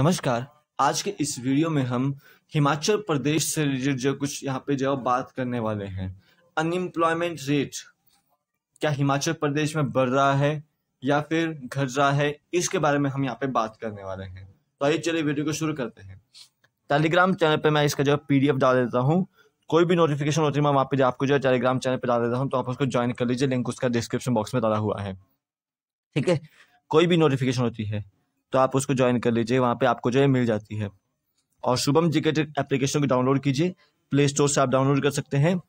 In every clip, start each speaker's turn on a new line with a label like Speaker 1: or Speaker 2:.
Speaker 1: नमस्कार आज के इस वीडियो में हम हिमाचल प्रदेश से रिलेटेड जो कुछ यहाँ पे जो बात करने वाले हैं अनएम्प्लॉयमेंट रेट क्या हिमाचल प्रदेश में बढ़ रहा है या फिर घट रहा है इसके बारे में हम यहाँ पे बात करने वाले हैं तो आइए चलिए वीडियो को शुरू करते हैं टेलीग्राम चैनल पे मैं इसका जो है पीडीएफ डाल देता हूँ कोई भी नोटिफिकेशन होती है मैं वहाँ पे आपको जो है टेलीग्राम चैनल पे डाल देता हूँ तो आप उसको ज्वाइन कर लीजिए लिंक उसका डिस्क्रिप्शन बॉक्स में डाला हुआ है ठीक है कोई भी नोटिफिकेशन होती है तो आप उसको ज्वाइन कर लीजिए वहाँ पे आपको जो है मिल जाती है और शुभम जी के एप्लीकेशन को डाउनलोड कीजिए प्ले स्टोर से आप डाउनलोड कर सकते हैं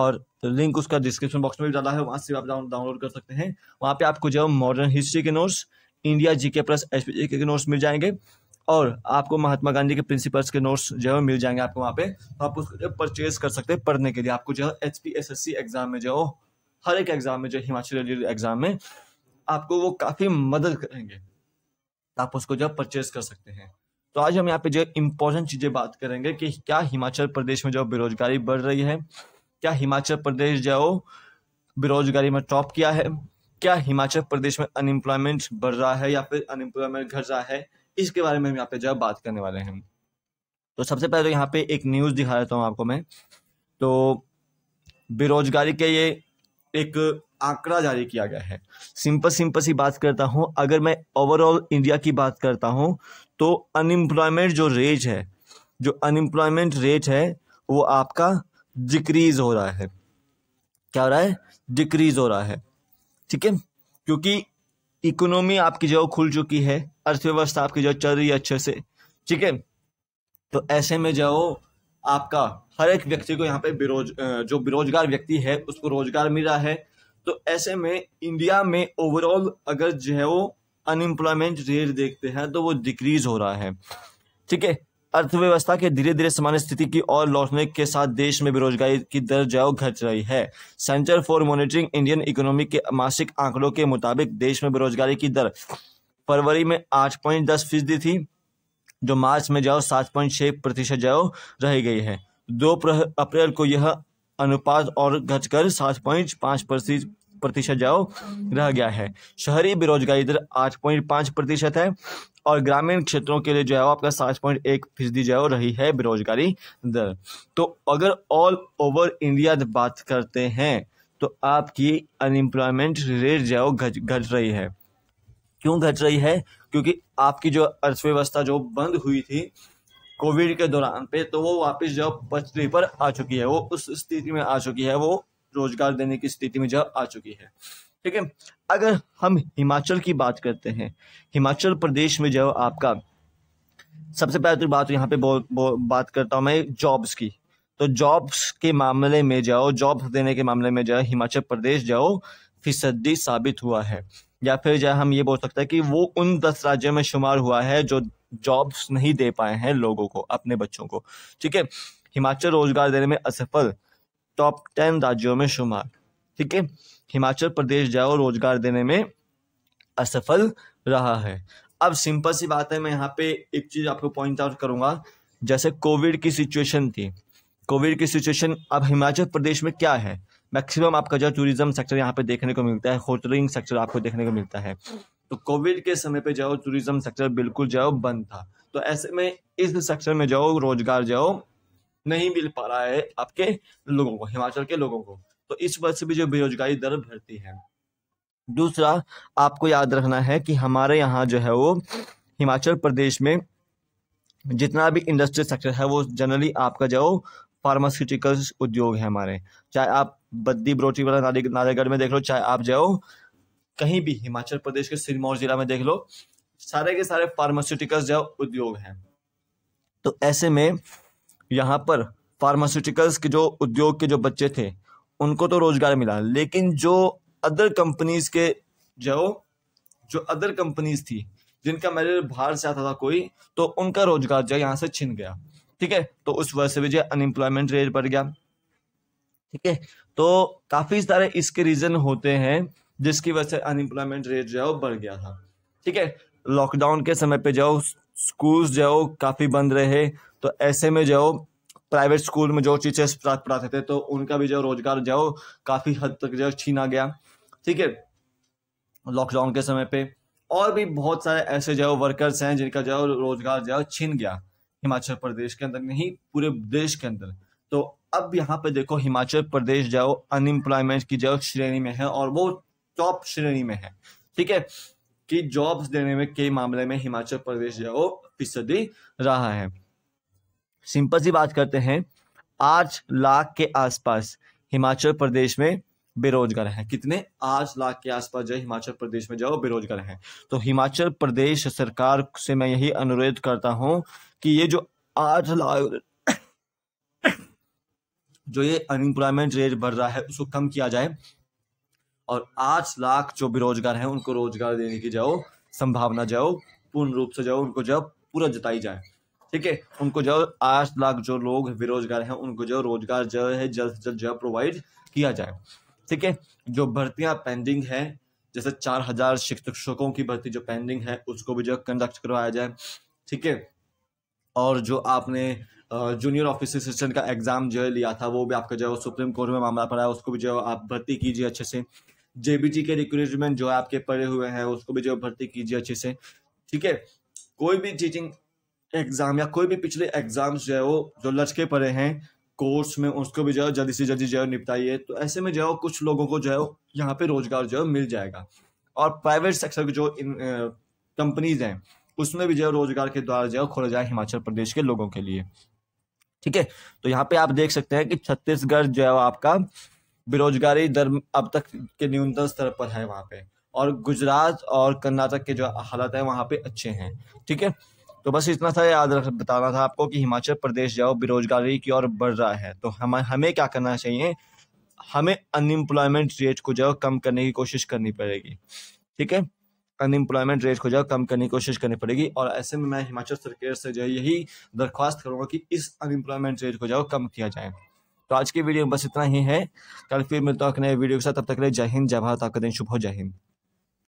Speaker 1: और लिंक उसका डिस्क्रिप्शन बॉक्स में भी डाला है वहाँ से आप डाउनलोड कर सकते हैं वहाँ पे आपको जो है मॉडर्न हिस्ट्री के notes India G K plus S K notes मिल जाएंगे और आपको महात्मा गांधी के प्रिंसिपल्स के नोट्स जो है मिल जाएंगे आपको वहाँ पे तो आप उसको जो परचेज कर सकते हैं पढ़ने के लिए आपको जो है H P S S C exam में जो हर एक एग्ज़ाम में जो हिमाचल एग्ज़ाम में आपको वो काफ़ी मदद करेंगे तो आप उसको जो परचेज कर सकते हैं तो आज हम यहाँ पे जो इम्पोर्टेंट चीज़ें बात करेंगे कि क्या हिमाचल प्रदेश में जो बेरोजगारी बढ़ रही है क्या हिमाचल प्रदेश जो बेरोजगारी में टॉप किया है क्या हिमाचल प्रदेश में अनएम्प्लॉयमेंट बढ़ रहा है या फिर अनएम्प्लॉयमेंट घट रहा है इसके बारे में हम यहाँ पे जो बात करने वाले हैं तो सबसे पहले तो यहाँ पे एक न्यूज़ दिखा देता हूँ आपको मैं तो बेरोजगारी के ये एक आंकड़ा जारी किया गया है सिंपल सिंपल सी बात करता हूं अगर मैं ओवरऑल इंडिया की बात करता हूं तो अनएम्प्लॉयमेंट जो रेट है जो अनएम्प्लॉयमेंट रेट है वो आपका डिक्रीज हो रहा है क्या हो रहा है डिक्रीज हो रहा है ठीक है क्योंकि इकोनॉमी आपकी जो खुल चुकी है अर्थव्यवस्था आपकी जो चल रही है अच्छे से ठीक है तो ऐसे में जो आपका हर एक व्यक्ति को यहाँ पे बेरोज जो बेरोजगार व्यक्ति है उसको रोजगार मिल रहा है तो ऐसे में इंडिया में ओवरऑल अगर जो है वो अनएम्प्लॉयमेंट रेट देखते हैं तो वो डिक्रीज हो रहा है ठीक है अर्थव्यवस्था के धीरे धीरे सामान्य स्थिति की ओर लौटने के साथ देश में बेरोजगारी की दर जो घट रही है Centre for Monitoring Indian Economy के मासिक आंकड़ों के मुताबिक देश में बेरोजगारी की दर फरवरी में आठ पॉइंट दस फीसदी थी जो मार्च में जाओ सात पॉइंट छह प्रतिशत जाओ रह गई है दो अप्रैल को यह अनुपात और घटकर सात पॉइंट पाँच प्रतिशत जाओ रह गया है शहरी बेरोजगारी दर आठ पॉइंट पाँच प्रतिशत है और ग्रामीण क्षेत्रों के लिए जो है वो आपका सात पॉइंट एक फीसदी जो है रही है बेरोजगारी दर तो अगर ऑल ओवर इंडिया बात करते हैं तो आपकी अनएम्प्लॉयमेंट रेट जो है वो घट घट रही है क्यों घट रही है क्योंकि आपकी जो अर्थव्यवस्था जो बंद हुई थी कोविड के दौरान पे तो वो वापस जो पटरी पर आ चुकी है वो उस स्थिति में आ चुकी है वो रोजगार देने की स्थिति में जो आ चुकी है ठीक है अगर हम हिमाचल की बात करते हैं हिमाचल प्रदेश में जो आपका सबसे पहले तो बात यहाँ पे बो, बो, बात करता हूँ मैं जॉब्स की तो जॉब्स के मामले में जाओ जॉब्स देने के मामले में जाओ हिमाचल प्रदेश जाओ फीसदी साबित हुआ है या फिर जो हम ये बोल सकते हैं कि वो उन दस राज्यों में शुमार हुआ है जो जॉब्स नहीं दे पाए हैं लोगों को अपने बच्चों को ठीक है हिमाचल रोजगार देने में असफल टॉप टेन राज्यों में शुमार ठीक है हिमाचल प्रदेश जाओ रोजगार देने में असफल रहा है अब सिंपल सी बात है मैं यहाँ पे एक चीज़ आपको पॉइंट आउट करूंगा जैसे कोविड की सिचुएशन थी कोविड की सिचुएशन अब हिमाचल प्रदेश में क्या है मैक्सिमम आपका जो टूरिज्म सेक्टर यहाँ पे देखने को मिलता है होटलिंग सेक्टर आपको देखने को मिलता है तो कोविड के समय पे जाओ टूरिज्म सेक्टर बिल्कुल जाओ बंद था तो ऐसे में इस सेक्टर में जाओ रोजगार जाओ नहीं मिल पा रहा है आपके लोगों को हिमाचल के लोगों को तो इस वजह से भी जो बेरोजगारी दर बढ़ती है दूसरा आपको याद रखना है कि हमारे यहाँ जो है वो हिमाचल प्रदेश में जितना भी इंडस्ट्री सेक्टर है वो जनरली आपका जो फार्मास्यूटिकल्स उद्योग है हमारे चाहे आप बद्दी ब्रोटी वाला नारी नारायणगढ़ में देख लो चाहे आप जाओ कहीं भी हिमाचल प्रदेश के सिरमौर जिला में देख लो सारे के सारे फार्मास्यूटिकल्स जो उद्योग हैं तो ऐसे में यहाँ पर फार्मास्यूटिकल्स के जो उद्योग के जो बच्चे थे उनको तो रोजगार मिला लेकिन जो अदर कंपनीज के जो जो अदर कंपनीज थी जिनका मैरिज बाहर से आता था कोई तो उनका रोजगार जो यहाँ से छिन गया ठीक है तो उस वजह से भी जो अनएम्प्लॉयमेंट रेट बढ़ गया ठीक है तो काफ़ी सारे इसके रीज़न होते हैं जिसकी वजह से अनएम्प्लॉयमेंट रेट जो है वो बढ़ गया था ठीक है लॉकडाउन के समय पे जो स्कूल्स जो काफ़ी बंद रहे तो ऐसे में जो प्राइवेट स्कूल में जो टीचर्स पढ़ाते थे तो उनका भी जो रोजगार जो काफ़ी हद तक जो छीना गया ठीक है लॉकडाउन के समय पे और भी बहुत सारे ऐसे जो वर्कर्स हैं जिनका जो रोजगार जो छीन गया हिमाचल प्रदेश के अंदर नहीं पूरे देश के अंदर तो अब यहाँ पे देखो हिमाचल प्रदेश जो अनएम्प्लॉयमेंट की जो श्रेणी में है और वो टॉप श्रेणी में है ठीक है कि जॉब्स देने में के मामले में हिमाचल प्रदेश जो वो रहा है सिंपल सी बात करते हैं आठ लाख के आसपास हिमाचल प्रदेश में बेरोजगार हैं कितने आठ लाख के आसपास जो हिमाचल प्रदेश में जो बेरोजगार हैं तो हिमाचल प्रदेश सरकार से मैं यही अनुरोध करता हूं कि ये जो आठ लाख जो ये अनएम्प्लॉयमेंट रेट बढ़ रहा है उसको कम किया जाए और आठ लाख जो बेरोजगार हैं उनको रोजगार देने की जो संभावना जो पूर्ण रूप से जो उनको जो पूरा जताई जाए ठीक है उनको जो आठ लाख जो लोग बेरोजगार हैं उनको जो रोजगार जो है जल्द से जल्द जो प्रोवाइड किया जाए ठीक है जो भर्तियां पेंडिंग है जैसे चार हजार शिक्षकों की भर्ती जो पेंडिंग है उसको भी जो कंडक्ट करवाया जाए ठीक है और जो आपने जूनियर ऑफिस असिस्टेंट का एग्ज़ाम जो है लिया था वो भी आपका जो सुप्रीम कोर्ट में मामला पड़ा है उसको भी जो आप भर्ती कीजिए अच्छे से जेबीटी के रिक्रूटमेंट जो आपके पड़े हुए हैं उसको भी जो भर्ती कीजिए अच्छे से ठीक है कोई भी टीचिंग एग्जाम या कोई भी पिछले एग्जाम्स जो है वो जो लचके पड़े हैं कोर्स में उसको भी जो है जल्दी से जल्दी जो है निपटाइए तो ऐसे में जो है कुछ लोगों को जो है यहाँ पे रोजगार जो है मिल जाएगा और प्राइवेट सेक्टर के जो कंपनीज हैं उसमें भी जो है रोजगार के द्वारा जो है खोला जाए हिमाचल प्रदेश के लोगों के लिए ठीक है तो यहाँ पे आप देख सकते हैं कि छत्तीसगढ़ जो है आपका बेरोजगारी दर अब तक के न्यूनतम स्तर पर है वहाँ पे और गुजरात और कर्नाटक के जो हालात हैं वहाँ पे अच्छे हैं ठीक है तो बस इतना था याद रख बताना था आपको कि हिमाचल प्रदेश जाओ बेरोजगारी की ओर बढ़ रहा है तो हम हमें क्या करना चाहिए हमें अनएम्प्लॉयमेंट रेट को जो कम करने की कोशिश करनी पड़ेगी ठीक है अनएम्प्लॉयमेंट रेट को जो कम करने की कोशिश करनी पड़ेगी और ऐसे में मैं हिमाचल सरकार से जो है यही दरख्वास्त करूँगा कि इस अनएम्प्लॉयमेंट रेट को जो कम किया जाए तो आज की वीडियो में बस इतना ही है कल फिर मिलता हूँ नए वीडियो के साथ तब तक ले जय हिंद जय भारत आपका दिन शुभ हो जय हिंद